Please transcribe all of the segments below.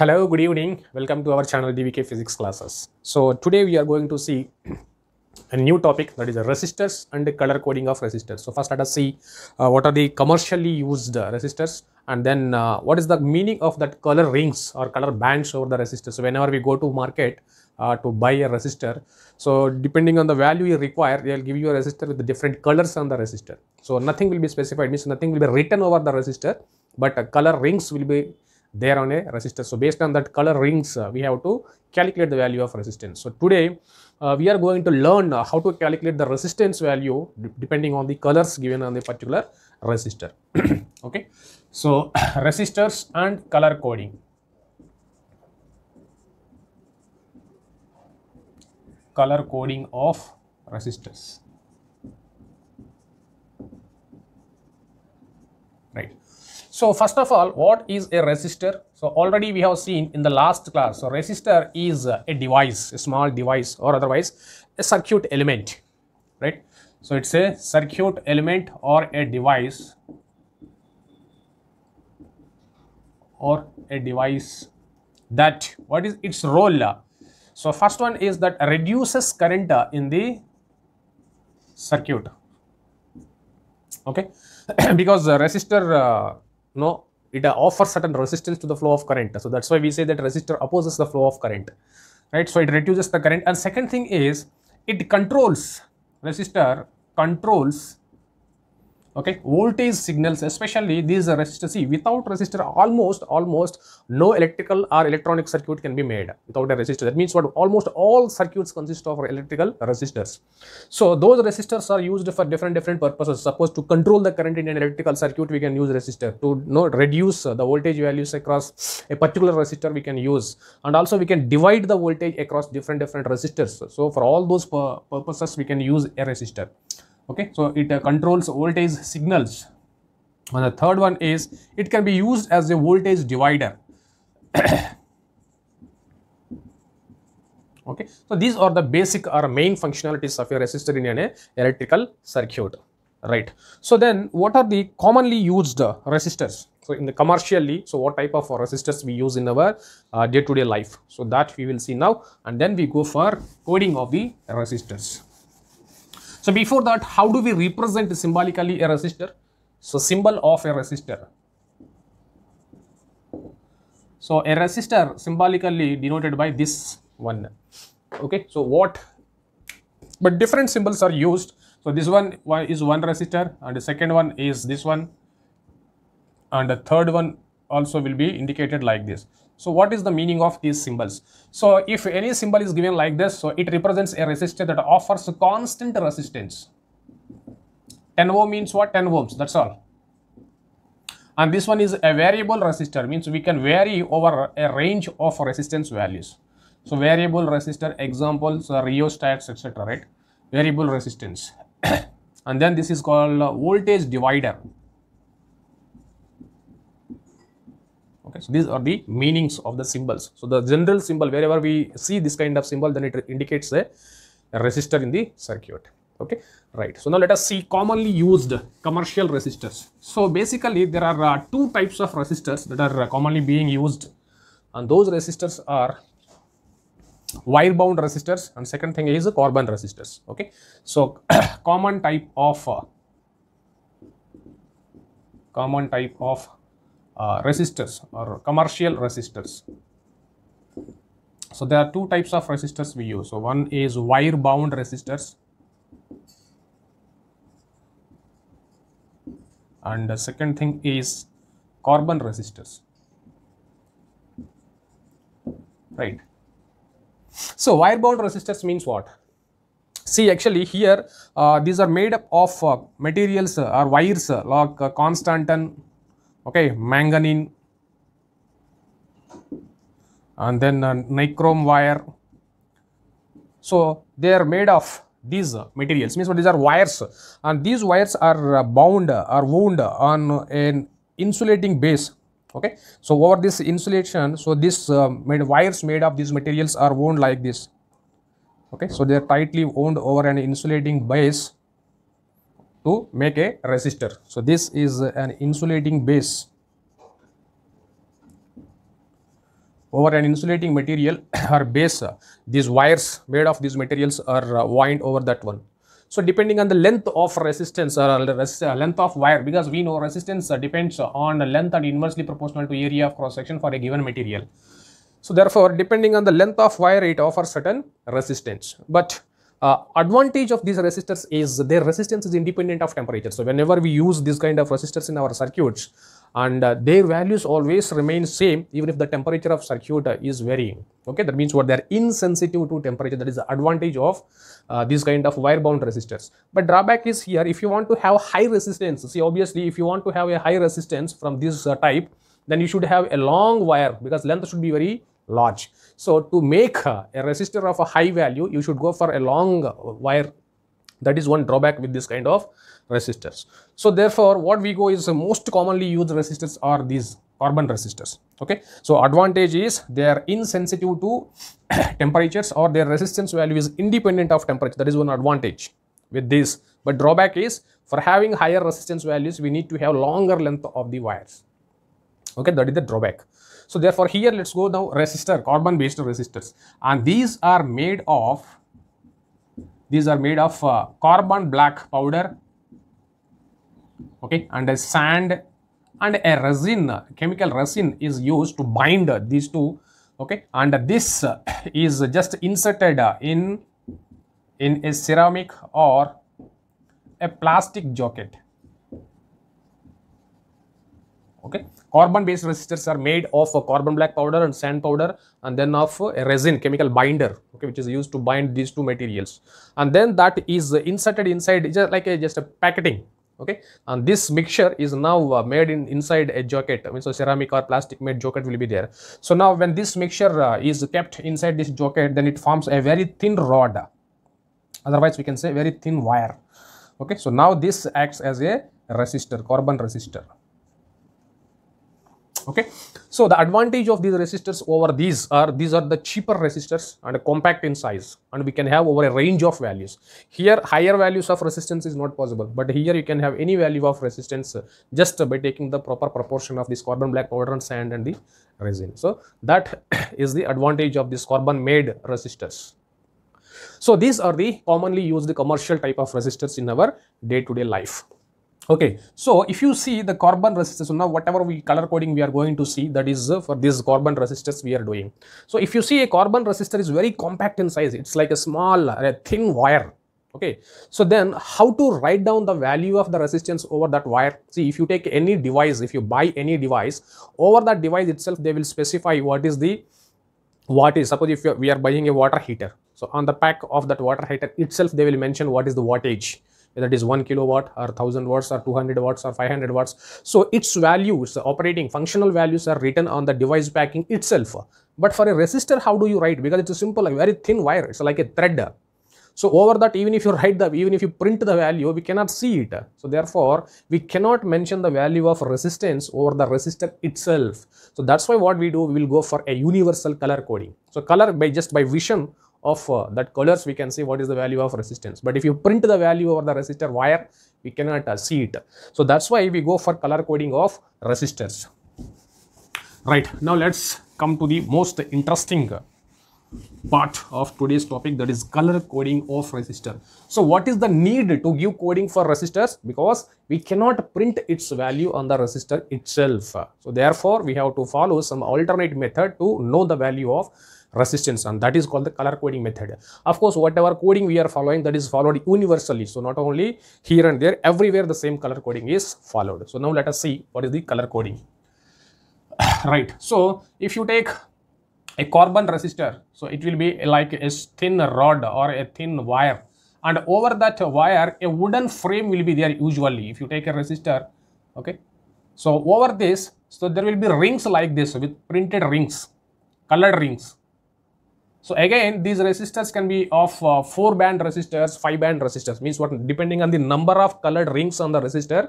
Hello, good evening. Welcome to our channel DVK Physics classes. So today we are going to see a new topic that is resistors and the color coding of resistors. So first let us see uh, what are the commercially used uh, resistors and then uh, what is the meaning of that color rings or color bands over the resistors. So whenever we go to market uh, to buy a resistor, so depending on the value you require, they'll give you a resistor with the different colors on the resistor. So nothing will be specified, means nothing will be written over the resistor, but uh, color rings will be there on a resistance. So, based on that color rings, uh, we have to calculate the value of resistance. So, today uh, we are going to learn uh, how to calculate the resistance value depending on the colors given on the particular resistor. okay. So, resistors and color coding. Color coding of resistors. So first of all, what is a resistor? So already we have seen in the last class, so resistor is a device, a small device or otherwise a circuit element, right? So it's a circuit element or a device or a device that what is its role? So first one is that reduces current in the circuit, okay? because the resistor uh, no, know, it offers certain resistance to the flow of current. So that's why we say that resistor opposes the flow of current, right? So it reduces the current. And second thing is it controls resistor controls okay voltage signals especially these resistors. see without resistor almost almost no electrical or electronic circuit can be made without a resistor that means what almost all circuits consist of electrical resistors so those resistors are used for different different purposes suppose to control the current in an electrical circuit we can use resistor to you know, reduce the voltage values across a particular resistor we can use and also we can divide the voltage across different different resistors so for all those purposes we can use a resistor okay so it uh, controls voltage signals and the third one is it can be used as a voltage divider okay so these are the basic or main functionalities of a resistor in an electrical circuit right so then what are the commonly used resistors so in the commercially so what type of resistors we use in our day to day life so that we will see now and then we go for coding of the resistors so before that, how do we represent symbolically a resistor? So symbol of a resistor. So a resistor symbolically denoted by this one. Okay, so what? But different symbols are used. So this one is one resistor and the second one is this one and the third one also will be indicated like this. So what is the meaning of these symbols? So if any symbol is given like this, so it represents a resistor that offers constant resistance. 10 ohm means what? 10 ohms, that's all. And this one is a variable resistor, means we can vary over a range of resistance values. So variable resistor examples are uh, rheostats, etc. Right? Variable resistance. and then this is called voltage divider. okay so these are the meanings of the symbols so the general symbol wherever we see this kind of symbol then it indicates a, a resistor in the circuit okay right so now let us see commonly used commercial resistors so basically there are uh, two types of resistors that are uh, commonly being used and those resistors are wire bound resistors and second thing is carbon resistors okay so common type of uh, common type of uh, resistors or commercial resistors. So there are two types of resistors we use. So one is wire bound resistors and the second thing is carbon resistors. Right. So wire bound resistors means what? See actually here uh, these are made up of uh, materials uh, or wires uh, like uh, Constantin okay manganese and then uh, nichrome wire so they are made of these materials means what these are wires and these wires are uh, bound or wound on an insulating base okay so over this insulation so this uh, made wires made of these materials are wound like this okay so they are tightly wound over an insulating base to make a resistor. So, this is an insulating base over an insulating material or base these wires made of these materials are uh, wound over that one. So, depending on the length of resistance or uh, uh, length of wire because we know resistance depends on length and inversely proportional to area of cross section for a given material. So, therefore, depending on the length of wire it offers certain resistance. But uh, advantage of these resistors is their resistance is independent of temperature. So whenever we use this kind of resistors in our circuits and uh, their values always remain same even if the temperature of circuit uh, is varying. Okay, that means what they are insensitive to temperature that is the advantage of uh, these kind of wire bound resistors. But drawback is here if you want to have high resistance, see obviously if you want to have a high resistance from this uh, type then you should have a long wire because length should be very large. So to make a resistor of a high value, you should go for a long wire. That is one drawback with this kind of resistors. So therefore, what we go is most commonly used resistors are these carbon resistors. Okay. So advantage is they are insensitive to temperatures or their resistance value is independent of temperature. That is one advantage with this. But drawback is for having higher resistance values, we need to have longer length of the wires. Okay, that is the drawback. So therefore here let's go now resistor, carbon based resistors and these are made of, these are made of uh, carbon black powder, okay, and a sand and a resin, chemical resin is used to bind these two, okay, and this uh, is just inserted uh, in, in a ceramic or a plastic jacket okay Carbon based resistors are made of carbon black powder and sand powder and then of a resin chemical binder okay which is used to bind these two materials and then that is inserted inside just like a, just a packaging okay and this mixture is now uh, made in inside a jacket I mean, so ceramic or plastic made jacket will be there so now when this mixture uh, is kept inside this jacket then it forms a very thin rod otherwise we can say very thin wire okay so now this acts as a resistor carbon resistor okay so the advantage of these resistors over these are these are the cheaper resistors and compact in size and we can have over a range of values here higher values of resistance is not possible but here you can have any value of resistance uh, just by taking the proper proportion of this carbon black powder and sand and the resin so that is the advantage of this carbon made resistors so these are the commonly used commercial type of resistors in our day-to-day -day life Okay, so if you see the carbon resistance now whatever we color coding we are going to see that is uh, for this carbon resistance we are doing. So if you see a carbon resistor is very compact in size, it's like a small uh, a thin wire. Okay, so then how to write down the value of the resistance over that wire? See, if you take any device, if you buy any device, over that device itself they will specify what is the what is. Suppose if we are buying a water heater, so on the pack of that water heater itself they will mention what is the wattage whether it is 1 kilowatt or 1000 watts or 200 watts or 500 watts. So its values, operating functional values are written on the device packing itself. But for a resistor, how do you write? Because it's a simple, like, very thin wire. It's like a thread. So over that, even if you write the, even if you print the value, we cannot see it. So therefore, we cannot mention the value of resistance over the resistor itself. So that's why what we do, we will go for a universal color coding. So color by just by vision of uh, that colors we can see what is the value of resistance but if you print the value over the resistor wire we cannot uh, see it so that's why we go for color coding of resistors right now let's come to the most interesting part of today's topic that is color coding of resistor so what is the need to give coding for resistors because we cannot print its value on the resistor itself so therefore we have to follow some alternate method to know the value of resistance and that is called the color coding method. Of course, whatever coding we are following that is followed universally. So, not only here and there, everywhere the same color coding is followed. So, now let us see what is the color coding. right. So, if you take a carbon resistor, so it will be like a thin rod or a thin wire and over that wire a wooden frame will be there usually if you take a resistor. Okay. So, over this, so there will be rings like this with printed rings, colored rings so again, these resistors can be of uh, 4 band resistors, 5 band resistors, means what depending on the number of colored rings on the resistor,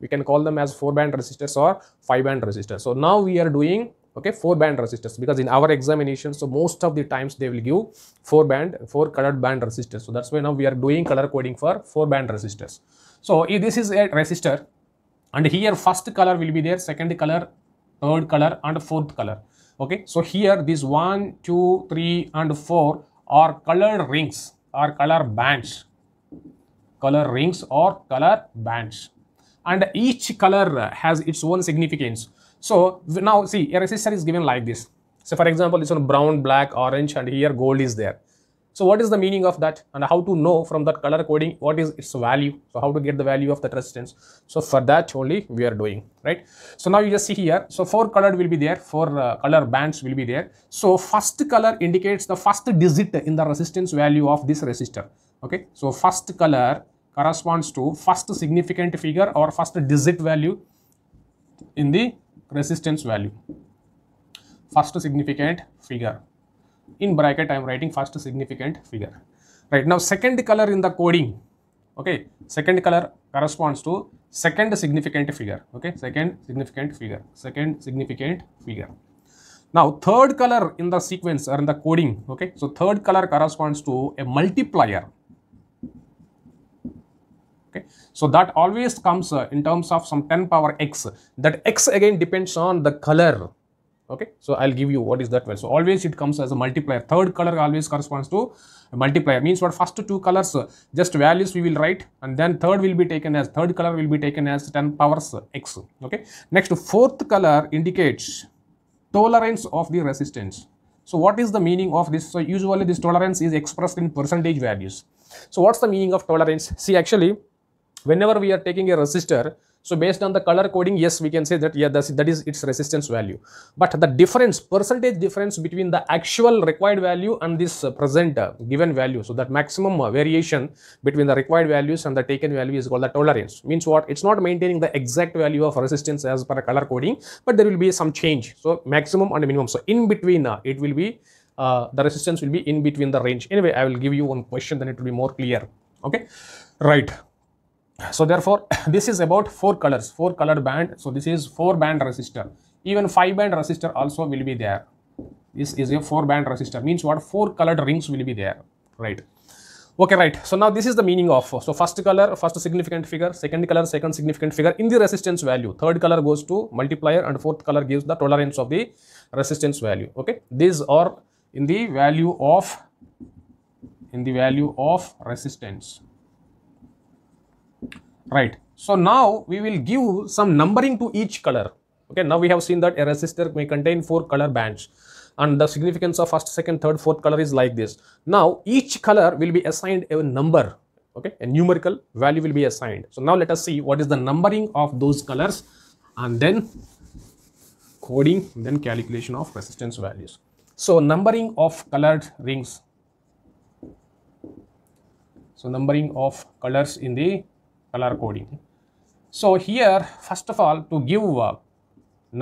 we can call them as 4 band resistors or 5 band resistors. So now we are doing okay 4 band resistors because in our examination, so most of the times they will give 4 band, 4 colored band resistors. So that's why now we are doing color coding for 4 band resistors. So if this is a resistor and here first color will be there, second color, third color and fourth color okay so here these one two three and four are color rings or color bands color rings or color bands and each color has its own significance so now see a resistor is given like this so for example it's on brown black orange and here gold is there so what is the meaning of that and how to know from that color coding what is its value? So how to get the value of that resistance? So for that only we are doing, right? So now you just see here. So four color will be there, four uh, color bands will be there. So first color indicates the first digit in the resistance value of this resistor. Okay, so first color corresponds to first significant figure or first digit value in the resistance value. First significant figure in bracket I am writing first significant figure. Right now second color in the coding, okay, second color corresponds to second significant figure, okay, second significant figure, second significant figure. Now third color in the sequence or in the coding, okay, so third color corresponds to a multiplier. Okay. So that always comes uh, in terms of some 10 power x, that x again depends on the color okay so i'll give you what is that value so always it comes as a multiplier third color always corresponds to multiplier means what first two colors just values we will write and then third will be taken as third color will be taken as 10 powers x okay next fourth color indicates tolerance of the resistance so what is the meaning of this so usually this tolerance is expressed in percentage values so what's the meaning of tolerance see actually whenever we are taking a resistor so based on the color coding, yes, we can say that yeah, that's, that is its resistance value. But the difference, percentage difference between the actual required value and this uh, present uh, given value, so that maximum uh, variation between the required values and the taken value is called the tolerance. Means what? It's not maintaining the exact value of resistance as per color coding, but there will be some change. So maximum and minimum. So in between, uh, it will be uh, the resistance will be in between the range. Anyway, I will give you one question, then it will be more clear. Okay, right so therefore this is about four colors four color band so this is four band resistor even five band resistor also will be there this is a four band resistor means what four colored rings will be there right okay right so now this is the meaning of so first color first significant figure second color second significant figure in the resistance value third color goes to multiplier and fourth color gives the tolerance of the resistance value okay these are in the value of in the value of resistance right so now we will give some numbering to each color okay now we have seen that a resistor may contain four color bands and the significance of first second third fourth color is like this now each color will be assigned a number okay a numerical value will be assigned so now let us see what is the numbering of those colors and then coding then calculation of resistance values so numbering of colored rings so numbering of colors in the color coding. So here, first of all, to give uh,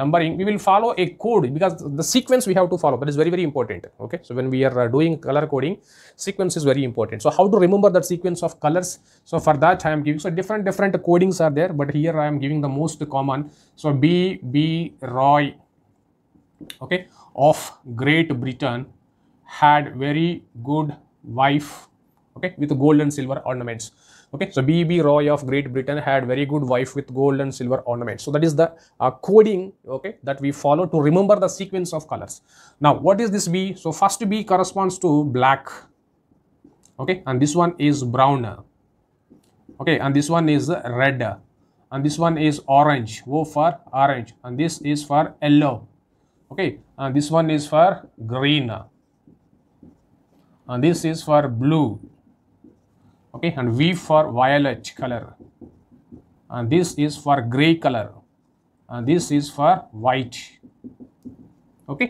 numbering, we will follow a code because the sequence we have to follow. That is very, very important. Okay. So when we are uh, doing color coding, sequence is very important. So how to remember that sequence of colors? So for that, I am giving, so different, different codings are there, but here I am giving the most common. So B, B, Roy, okay, of Great Britain had very good wife, okay, with gold and silver ornaments. Okay, so B.B. Roy of Great Britain had very good wife with gold and silver ornaments. So that is the uh, coding, okay, that we follow to remember the sequence of colors. Now, what is this B? So first B corresponds to black, okay, and this one is brown, okay, and this one is red, and this one is orange, O for orange, and this is for yellow, okay, and this one is for green, and this is for blue, okay and v for violet color and this is for gray color and this is for white okay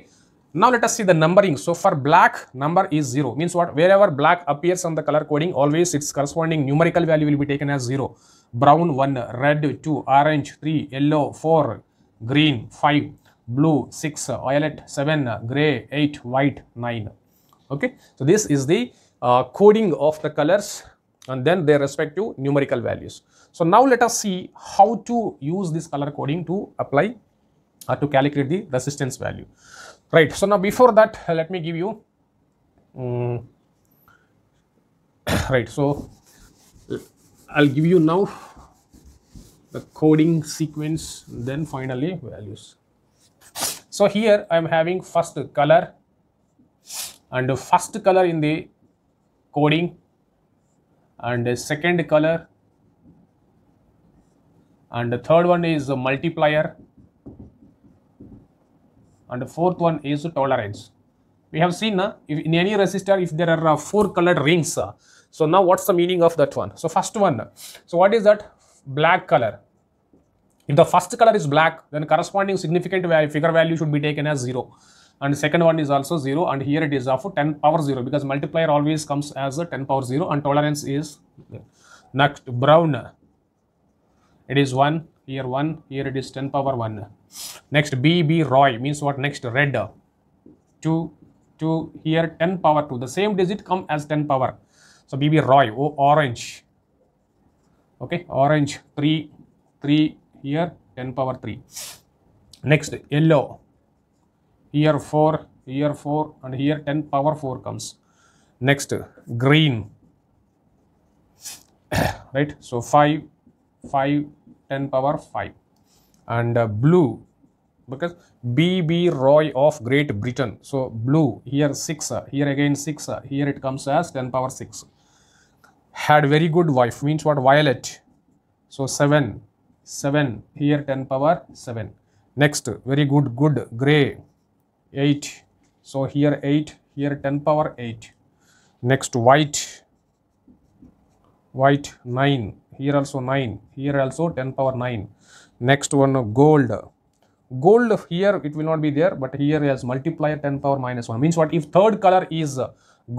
now let us see the numbering so for black number is 0 means what wherever black appears on the color coding always its corresponding numerical value will be taken as 0 brown 1 red 2 orange 3 yellow 4 green 5 blue 6 violet 7 gray 8 white 9 okay so this is the uh, coding of the colors and then their respective numerical values. So now let us see how to use this color coding to apply or uh, to calculate the resistance value. Right. So now before that, let me give you. Um, right. So I'll give you now the coding sequence, then finally values. So here I am having first color and the first color in the coding and the second color and the third one is the multiplier and the fourth one is the tolerance we have seen uh, if in any resistor if there are uh, four colored rings uh, so now what's the meaning of that one so first one so what is that black color if the first color is black then corresponding significant value, figure value should be taken as 0 and second one is also 0 and here it is of 10 power 0 because multiplier always comes as 10 power 0 and tolerance is next brown it is 1 here 1 here it is 10 power 1 next bb roy means what next red 2 2 here 10 power 2 the same digit come as 10 power so bb roy oh orange okay orange 3 3 here 10 power 3 next yellow here 4 here 4 and here 10 power 4 comes next green right so 5 5 10 power 5 and uh, blue because bb roy of great britain so blue here 6 uh, here again 6 uh, here it comes as 10 power 6 had very good wife means what violet so 7 7 here 10 power 7 next very good good gray 8 so here 8 here 10 power 8 next white white 9 here also 9 here also 10 power 9 next one gold gold here it will not be there but here as multiplier 10 power minus 1 means what if third color is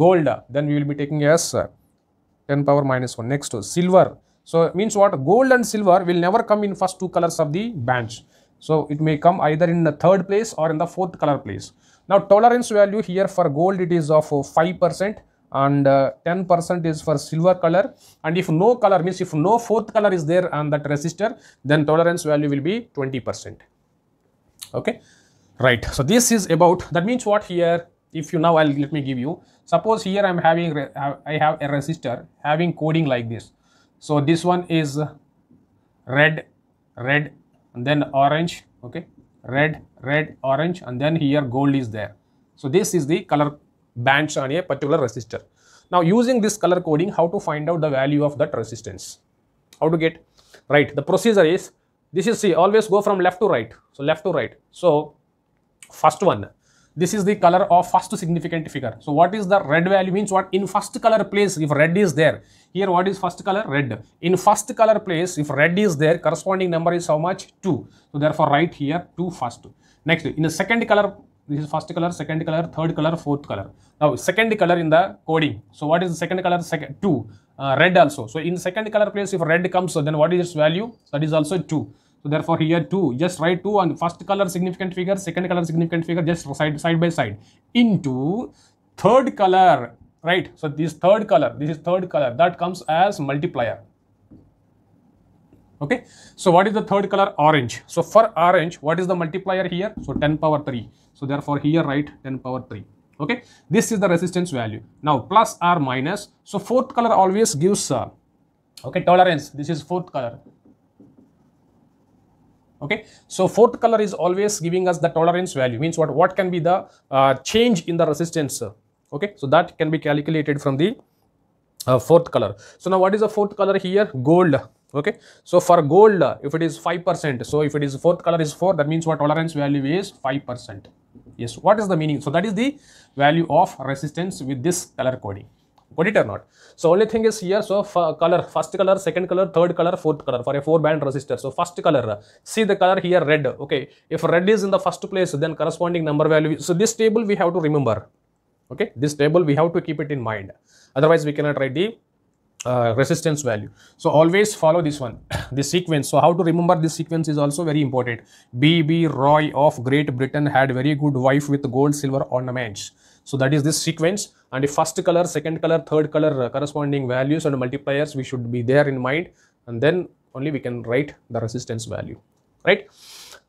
gold then we will be taking as 10 power minus 1 next silver so means what gold and silver will never come in first two colors of the bench so it may come either in the third place or in the fourth color place. Now tolerance value here for gold it is of 5% and 10% uh, is for silver color and if no color means if no fourth color is there on that resistor then tolerance value will be 20%. Okay. Right. So this is about that means what here if you now I'll let me give you suppose here I'm having uh, I have a resistor having coding like this. So this one is red, red, and then orange okay red red orange and then here gold is there so this is the color bands on a particular resistor now using this color coding how to find out the value of that resistance how to get right the procedure is this is see always go from left to right so left to right so first one this is the color of first significant figure. So what is the red value means what in first color place if red is there. Here what is first color? Red. In first color place if red is there corresponding number is how much? 2. So therefore write here 2 first. Next in the second color this is first color, second color, third color, fourth color. Now second color in the coding. So what is the second color? Second 2. Uh, red also. So in second color place if red comes then what is its value? That is also 2. So therefore here 2, just write 2 on the first color significant figure, second color significant figure, just side, side by side into third color, right? So this third color, this is third color that comes as multiplier. Okay, so what is the third color? Orange. So for orange, what is the multiplier here? So 10 power 3. So therefore here write 10 power 3 okay this is the resistance value now plus or minus so fourth color always gives uh, okay tolerance this is fourth color okay so fourth color is always giving us the tolerance value means what what can be the uh, change in the resistance okay so that can be calculated from the uh, fourth color so now what is the fourth color here gold okay so for gold if it is 5% so if it is fourth color is 4 that means what tolerance value is 5% yes what is the meaning so that is the value of resistance with this color coding got it or not so only thing is here so color first color second color third color fourth color for a four band resistor so first color see the color here red okay if red is in the first place then corresponding number value so this table we have to remember okay this table we have to keep it in mind otherwise we cannot write the uh, resistance value. So always follow this one, this sequence. So how to remember this sequence is also very important. B.B. Roy of Great Britain had very good wife with gold silver ornaments. So that is this sequence and the first color, second color, third color uh, corresponding values and multipliers we should be there in mind and then only we can write the resistance value, right?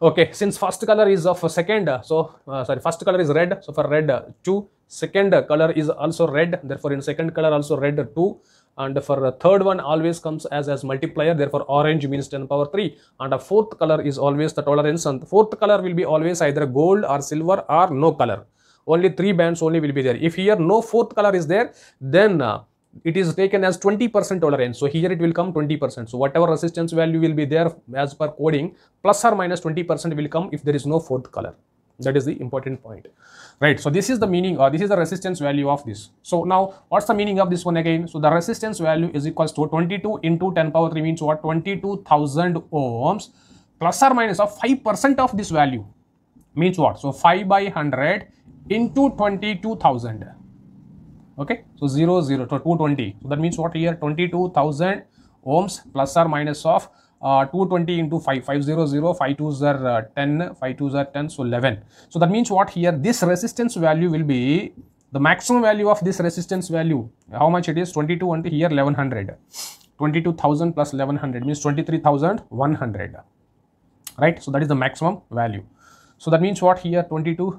Okay, since first color is of second, uh, so uh, sorry, first color is red, so for red uh, 2, second color is also red, therefore in second color also red 2 and for the uh, third one always comes as as multiplier therefore orange means 10 power 3 and a fourth color is always the tolerance and fourth color will be always either gold or silver or no color only three bands only will be there if here no fourth color is there then uh, it is taken as 20% tolerance. So here it will come 20%. So whatever resistance value will be there as per coding, plus or minus 20% will come if there is no fourth color. That is the important point, right? So this is the meaning or uh, this is the resistance value of this. So now what's the meaning of this one again? So the resistance value is equals to 22 into 10 power 3 means what? 22,000 ohms plus or minus of 5% of this value means what? So 5 by 100 into 22,000. Okay, so 0, 0, so 220. So that means what here? 22,000 ohms plus or minus of uh, 220 into 5, 500, 5 twos are uh, 10, 5 twos are 10, so 11. So that means what here? This resistance value will be the maximum value of this resistance value. How much it is? 22 and here 1100. 22,000 plus 1100 means 23,100 right so that is the maximum value so that means what here 22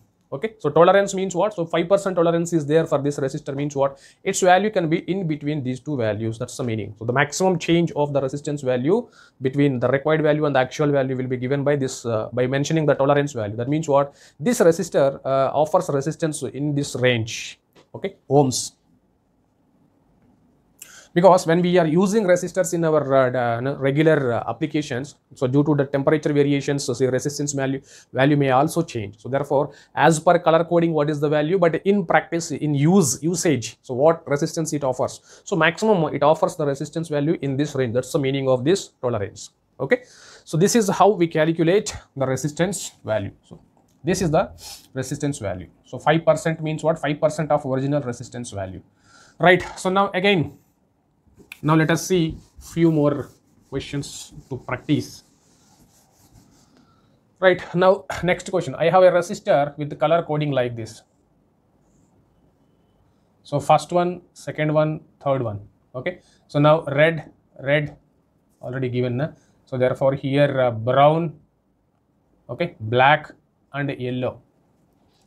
okay so tolerance means what so 5% tolerance is there for this resistor means what its value can be in between these two values that's the meaning so the maximum change of the resistance value between the required value and the actual value will be given by this uh, by mentioning the tolerance value that means what this resistor uh, offers resistance in this range okay ohms because when we are using resistors in our uh, uh regular uh, applications so due to the temperature variations so the resistance value value may also change so therefore as per color coding what is the value but in practice in use usage so what resistance it offers so maximum it offers the resistance value in this range that's the meaning of this tolerance okay so this is how we calculate the resistance value so this is the resistance value so 5% means what 5% of original resistance value right so now again now let us see few more questions to practice. Right, now next question. I have a resistor with color coding like this. So first one, second one, third one. Okay. So now red, red already given. Na? So therefore here uh, brown, okay, black and yellow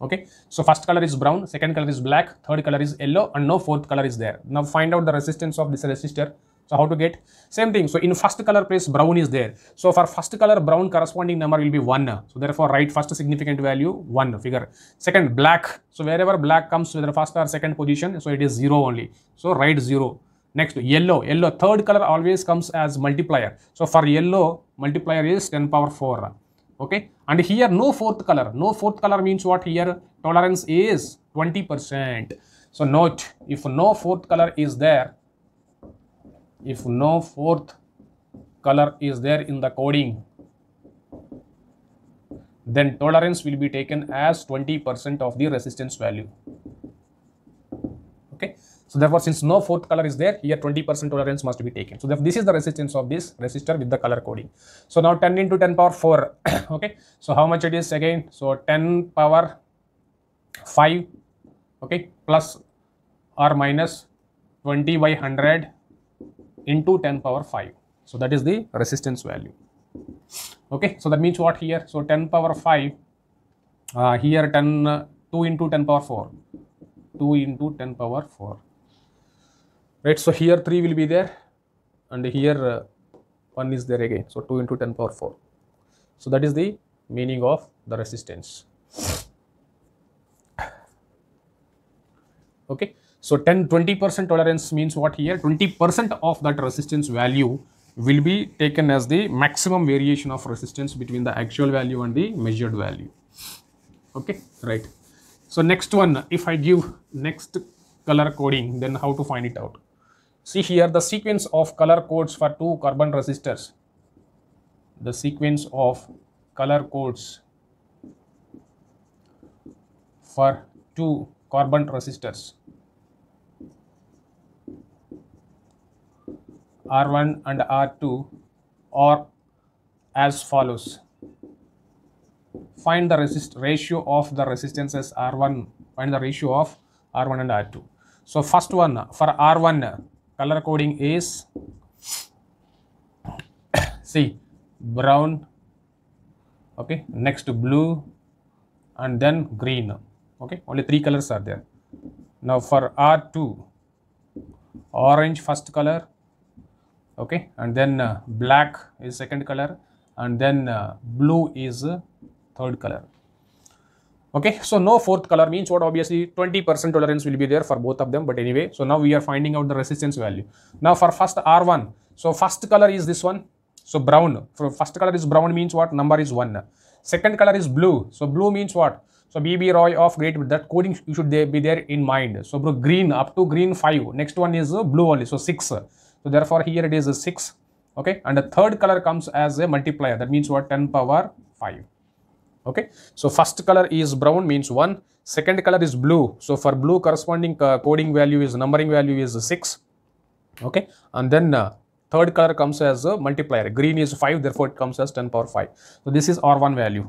okay so first color is brown second color is black third color is yellow and no fourth color is there now find out the resistance of this resistor so how to get same thing so in first color place brown is there so for first color brown corresponding number will be 1 so therefore write first significant value 1 figure second black so wherever black comes whether first or second position so it is 0 only so write 0 Next, yellow. Yellow, third color always comes as multiplier. So, for yellow, multiplier is 10 power 4 okay and here no fourth color no fourth color means what here tolerance is 20% so note if no fourth color is there if no fourth color is there in the coding then tolerance will be taken as 20% of the resistance value okay so therefore, since no fourth color is there, here 20% tolerance must be taken. So this is the resistance of this resistor with the color coding. So now 10 into 10 power 4, okay. So how much it is again? So 10 power 5, okay, plus or minus 20 by 100 into 10 power 5. So that is the resistance value, okay. So that means what here? So 10 power 5, uh, here 10, uh, 2 into 10 power 4, 2 into 10 power 4 right so here 3 will be there and here uh, 1 is there again so 2 into 10 power 4 so that is the meaning of the resistance okay so 10 20 percent tolerance means what here 20 percent of that resistance value will be taken as the maximum variation of resistance between the actual value and the measured value okay right so next one if i give next color coding then how to find it out See here the sequence of color codes for two carbon resistors. The sequence of color codes for two carbon resistors R1 and R2 are as follows. Find the resist ratio of the resistances R1, find the ratio of R1 and R2. So first one for R1 color coding is see brown okay next to blue and then green okay only three colors are there now for r2 orange first color okay and then uh, black is second color and then uh, blue is uh, third color okay so no fourth color means what obviously 20 percent tolerance will be there for both of them but anyway so now we are finding out the resistance value now for first r1 so first color is this one so brown for first color is brown means what number is 1 second color is blue so blue means what so bb roy of great that coding you should be there in mind so green up to green 5 next one is blue only so 6 so therefore here it is 6 okay and the third color comes as a multiplier that means what 10 power 5 okay so first color is brown means 1 second color is blue so for blue corresponding uh, coding value is numbering value is 6 okay and then uh, third color comes as a multiplier green is 5 therefore it comes as 10 power 5 so this is r1 value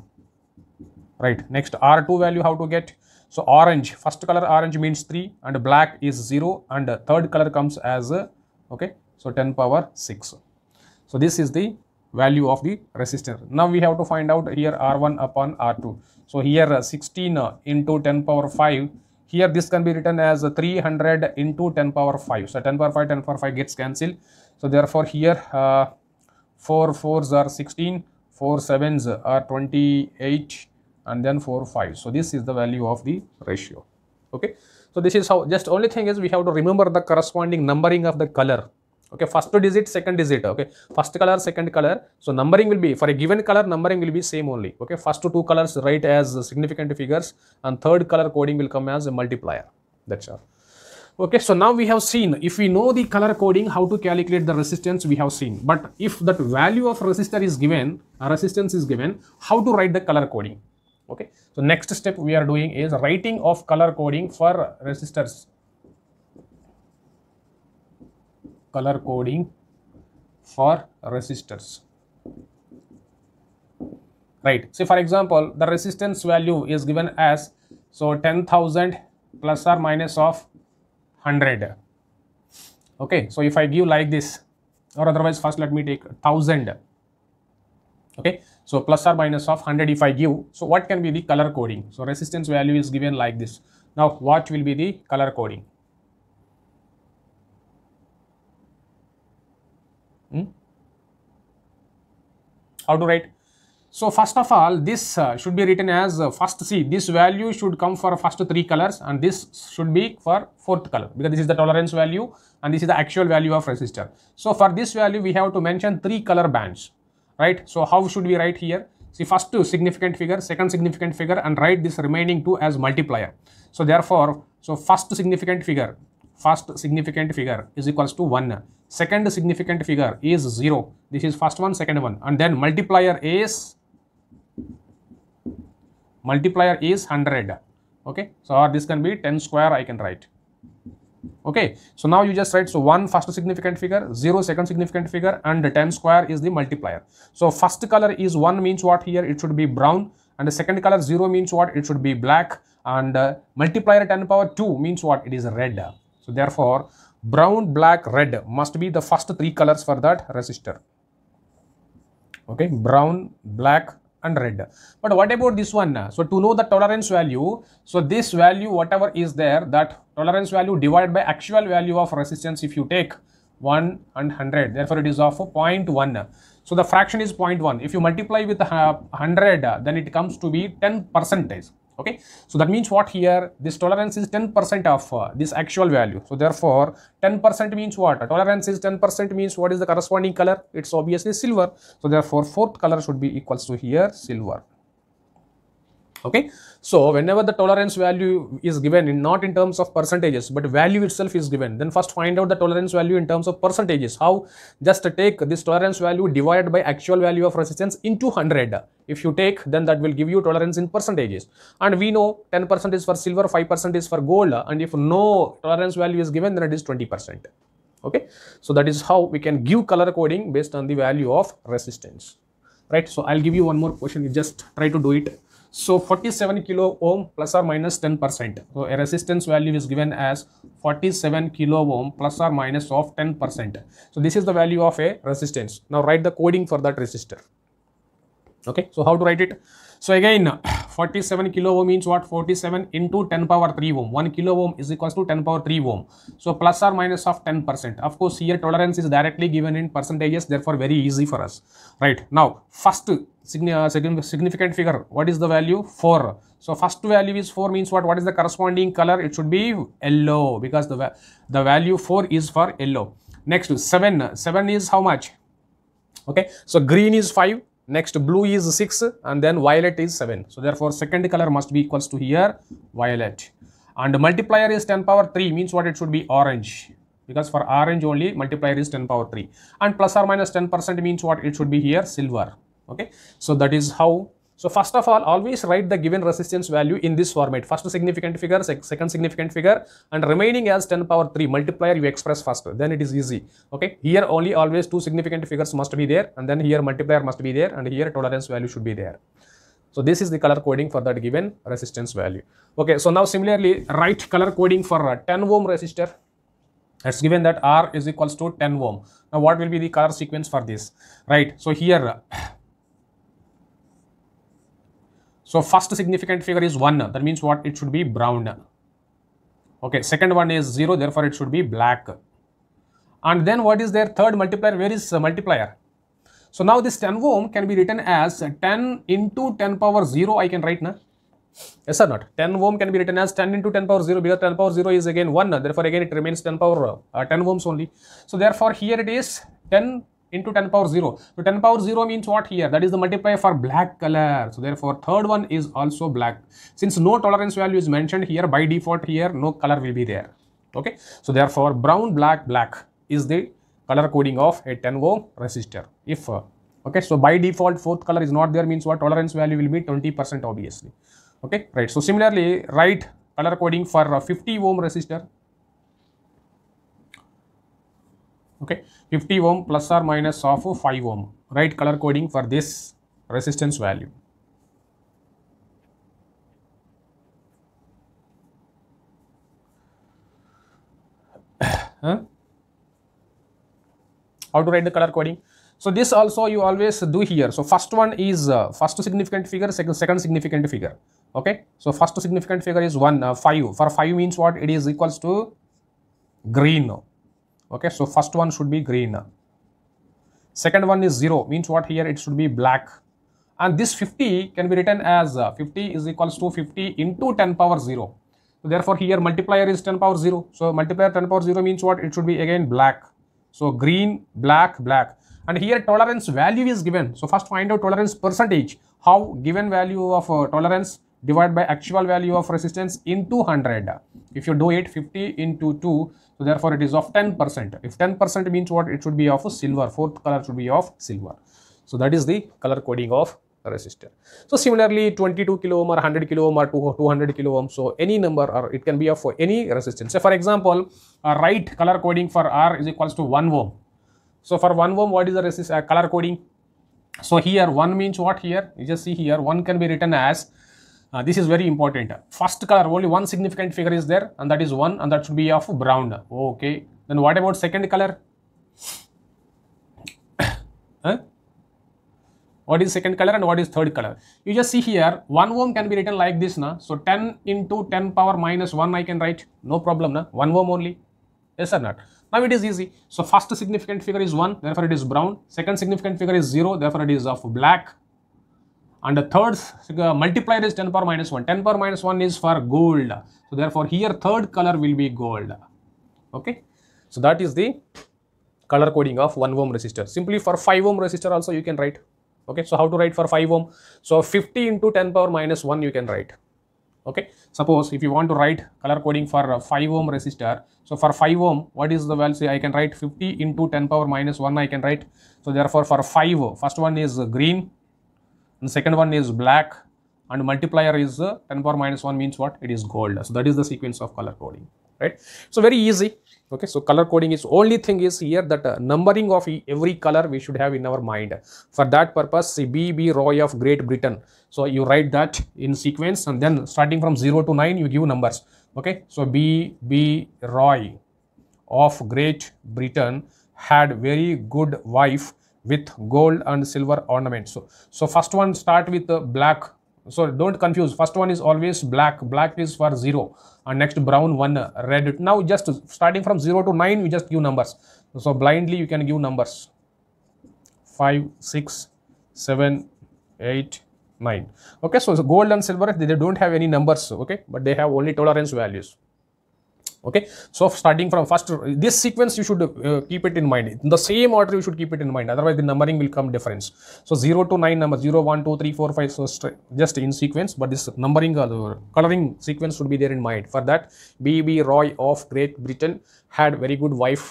right next r2 value how to get so orange first color orange means 3 and black is 0 and third color comes as uh, okay so 10 power 6 so this is the value of the resistor. Now we have to find out here R1 upon R2. So here uh, 16 uh, into 10 power 5. Here this can be written as 300 into 10 power 5. So 10 power 5, 10 power 5 gets cancelled. So therefore here uh, 4 4s are 16, 4 7s are 28 and then 4 5. So this is the value of the ratio. Okay. So this is how just only thing is we have to remember the corresponding numbering of the color okay first digit second digit okay first color second color so numbering will be for a given color numbering will be same only okay first two colors write as significant figures and third color coding will come as a multiplier that's all okay so now we have seen if we know the color coding how to calculate the resistance we have seen but if that value of resistor is given uh, resistance is given how to write the color coding okay so next step we are doing is writing of color coding for resistors color coding for resistors right So, for example the resistance value is given as so 10000 plus or minus of 100 okay so if i give like this or otherwise first let me take 1000 okay so plus or minus of 100 if i give so what can be the color coding so resistance value is given like this now what will be the color coding how to write so first of all this uh, should be written as uh, first see this value should come for first three colors and this should be for fourth color because this is the tolerance value and this is the actual value of resistor so for this value we have to mention three color bands right so how should we write here see first two significant figure second significant figure and write this remaining two as multiplier so therefore so first significant figure first significant figure is equals to 1 second significant figure is 0 this is first one second one and then multiplier is multiplier is 100 okay so or this can be 10 square i can write okay so now you just write so one first significant figure zero second significant figure and 10 square is the multiplier so first color is one means what here it should be brown and the second color 0 means what it should be black and uh, multiplier 10 power 2 means what it is red so therefore brown black red must be the first three colors for that resistor okay brown black and red but what about this one so to know the tolerance value so this value whatever is there that tolerance value divided by actual value of resistance if you take 1 and 100 therefore it is of 0.1 so the fraction is 0.1 if you multiply with 100 uh, then it comes to be 10 percentage okay so that means what here this tolerance is 10 percent of uh, this actual value so therefore 10 percent means what tolerance is 10 percent means what is the corresponding color it's obviously silver so therefore fourth color should be equals to here silver okay so whenever the tolerance value is given in not in terms of percentages but value itself is given then first find out the tolerance value in terms of percentages how just take this tolerance value divided by actual value of resistance into 100 if you take then that will give you tolerance in percentages and we know 10% is for silver 5% is for gold and if no tolerance value is given then it is 20% okay so that is how we can give color coding based on the value of resistance right so i'll give you one more question you just try to do it so 47 kilo ohm plus or minus 10 percent. So a resistance value is given as 47 kilo ohm plus or minus of 10 percent. So this is the value of a resistance. Now write the coding for that resistor. Okay. So how to write it? So again 47 kilo ohm means what 47 into 10 power 3 ohm 1 kilo ohm is equals to 10 power 3 ohm so plus or minus of 10 percent of course here tolerance is directly given in percentages therefore very easy for us right now first uh, significant figure what is the value 4 so first value is 4 means what what is the corresponding color it should be yellow because the the value 4 is for yellow next 7 7 is how much okay so green is 5 Next blue is 6 and then violet is 7. So therefore second color must be equals to here violet. And multiplier is 10 power 3 means what it should be orange because for orange only multiplier is 10 power 3 and plus or minus 10 percent means what it should be here silver okay so that is how so first of all, always write the given resistance value in this format. First significant figure, sec second significant figure and remaining as 10 power 3 multiplier you express first. Then it is easy. Okay. Here only always two significant figures must be there and then here multiplier must be there and here tolerance value should be there. So this is the color coding for that given resistance value. Okay. So now similarly, write color coding for a 10 ohm resistor. It's given that R is equals to 10 ohm. Now what will be the color sequence for this? Right. So here so first significant figure is 1. That means what? It should be brown. Okay, second one is 0, therefore it should be black. And then what is their third multiplier? Where is multiplier? So now this 10 ohm can be written as 10 into 10 power 0 I can write na? Yes or not? 10 ohm can be written as 10 into 10 power 0 because 10 power 0 is again 1. Therefore again it remains 10 power uh, 10 ohms only. So therefore here it is 10 into 10 power 0. So 10 power 0 means what here? That is the multiplier for black color. So therefore third one is also black. Since no tolerance value is mentioned here by default here no color will be there. Okay. So therefore brown black black is the color coding of a 10 ohm resistor. If uh, okay so by default fourth color is not there means what tolerance value will be 20% obviously. Okay right. So similarly write color coding for 50 ohm resistor okay 50 ohm plus or minus of 5 ohm Right color coding for this resistance value huh? how to write the color coding so this also you always do here so first one is uh, first significant figure second, second significant figure okay so first significant figure is 1 uh, 5 for 5 means what it is equals to green okay so first one should be green second one is 0 means what here it should be black and this 50 can be written as uh, 50 is equals to 50 into 10 power 0 so therefore here multiplier is 10 power 0 so multiplier 10 power 0 means what it should be again black so green black black and here tolerance value is given so first find out tolerance percentage how given value of uh, tolerance Divide by actual value of resistance into 100 if you do it 50 into 2 so therefore it is of 10 percent if 10 percent means what it should be of silver fourth color should be of silver so that is the color coding of resistor so similarly 22 kilo ohm or 100 kilo ohm or 200 kilo ohm so any number or it can be of any resistance so for example a right color coding for r is equals to 1 ohm so for 1 ohm what is the resist uh, color coding so here 1 means what here you just see here 1 can be written as uh, this is very important. First color, only one significant figure is there and that is 1 and that should be of brown. Okay. Then what about second color? huh? What is second color and what is third color? You just see here, 1 ohm can be written like this. Na? So 10 into 10 power minus 1 I can write. No problem. Na? 1 ohm only. Yes or not? Now it is easy. So first significant figure is 1, therefore it is brown. Second significant figure is 0, therefore it is of black and the third uh, multiplier is 10 power minus 1 10 power minus 1 is for gold so therefore here third color will be gold okay so that is the color coding of 1 ohm resistor simply for 5 ohm resistor also you can write okay so how to write for 5 ohm so 50 into 10 power minus 1 you can write okay suppose if you want to write color coding for 5 ohm resistor so for 5 ohm what is the value See, i can write 50 into 10 power minus 1 i can write so therefore for 5 first one is green and second one is black and multiplier is uh, 10 power minus 1 means what it is gold so that is the sequence of color coding right so very easy okay so color coding is only thing is here that uh, numbering of every color we should have in our mind for that purpose see bb roy of great britain so you write that in sequence and then starting from 0 to 9 you give numbers okay so b b roy of great britain had very good wife with gold and silver ornaments. So, so first one start with black. So don't confuse. First one is always black. Black is for 0 and next brown one red. Now just starting from 0 to 9 we just give numbers. So blindly you can give numbers 5, 6, 7, 8, 9. Okay, so, so gold and silver they don't have any numbers. Okay, but they have only tolerance values okay so starting from first this sequence you should uh, keep it in mind in the same order you should keep it in mind otherwise the numbering will come difference so 0 to 9 number 0 1 2 3 4 5 so just in sequence but this numbering uh, coloring sequence should be there in mind for that bb roy of great britain had very good wife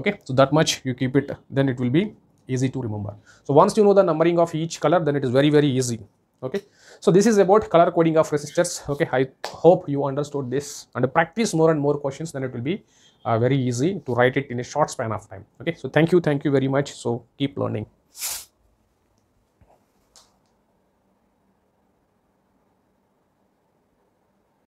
okay so that much you keep it then it will be easy to remember so once you know the numbering of each color then it is very very easy okay so this is about color coding of resistors okay i hope you understood this and practice more and more questions then it will be uh, very easy to write it in a short span of time okay so thank you thank you very much so keep learning